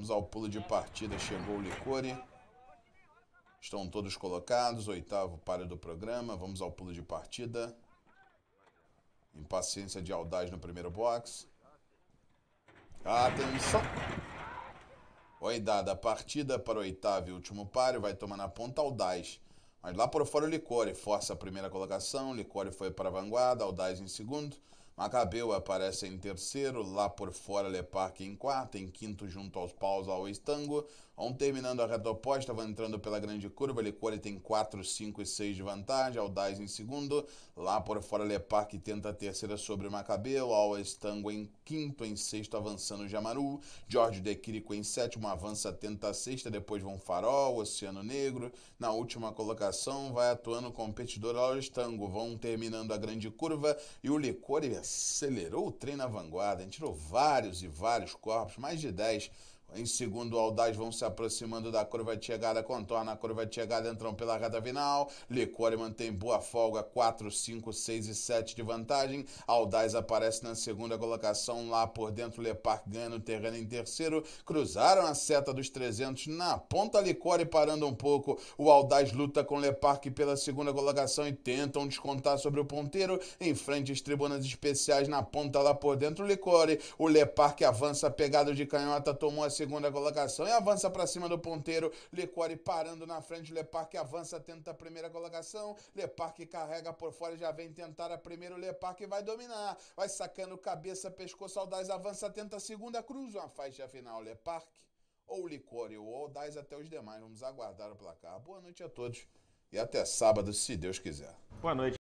Vamos ao pulo de partida. Chegou o Licore. Estão todos colocados. Oitavo para do programa. Vamos ao pulo de partida. Impaciência de Aldaz no primeiro box. Atenção! Oidada, a partida para o oitavo e último páreo. Vai tomar na ponta Aldaz. Mas lá por fora o Licore força a primeira colocação. Licore foi para a vanguarda. Aldaz em segundo. Macabeu aparece em terceiro, lá por fora Leparque em quarto, em quinto junto aos paus ao Estango. On terminando a reta oposta, vão entrando pela grande curva, Licore tem 4, 5 e 6 de vantagem, Aldaz em segundo, lá por fora Leparque tenta a terceira sobre Macabeu, ao Estango em quinto, em sexto avançando Jamaru, Jorge Dequirico em sétimo, avança tenta a sexta, depois vão Farol, Oceano Negro. Na última colocação vai atuando o competidor ao Estango, vão terminando a grande curva e o Licore acelerou o trem na vanguarda, a gente tirou vários e vários corpos, mais de 10 em segundo, Aldaz vão se aproximando da curva de chegada, contorna a curva de chegada, entram pela reta final. Licore mantém boa folga, 4, 5, 6 e 7 de vantagem. Aldaz aparece na segunda colocação, lá por dentro, Leparc ganha no terreno em terceiro. Cruzaram a seta dos 300 na ponta, Licore parando um pouco. O Aldaz luta com Leparque pela segunda colocação e tentam descontar sobre o ponteiro. Em frente, às tribunas especiais na ponta, lá por dentro, Licore. O Leparque avança, pegado de canhota, tomou a segunda colocação e avança para cima do ponteiro. Licore parando na frente. Leparque avança, tenta a primeira colocação. Leparque carrega por fora, já vem tentar a primeira. Leparque vai dominar, vai sacando cabeça, pescoço. Aldaz avança, tenta a segunda, cruza uma faixa final. Leparque ou Licore ou Aldaz até os demais. Vamos aguardar o placar. Boa noite a todos e até sábado, se Deus quiser. Boa noite.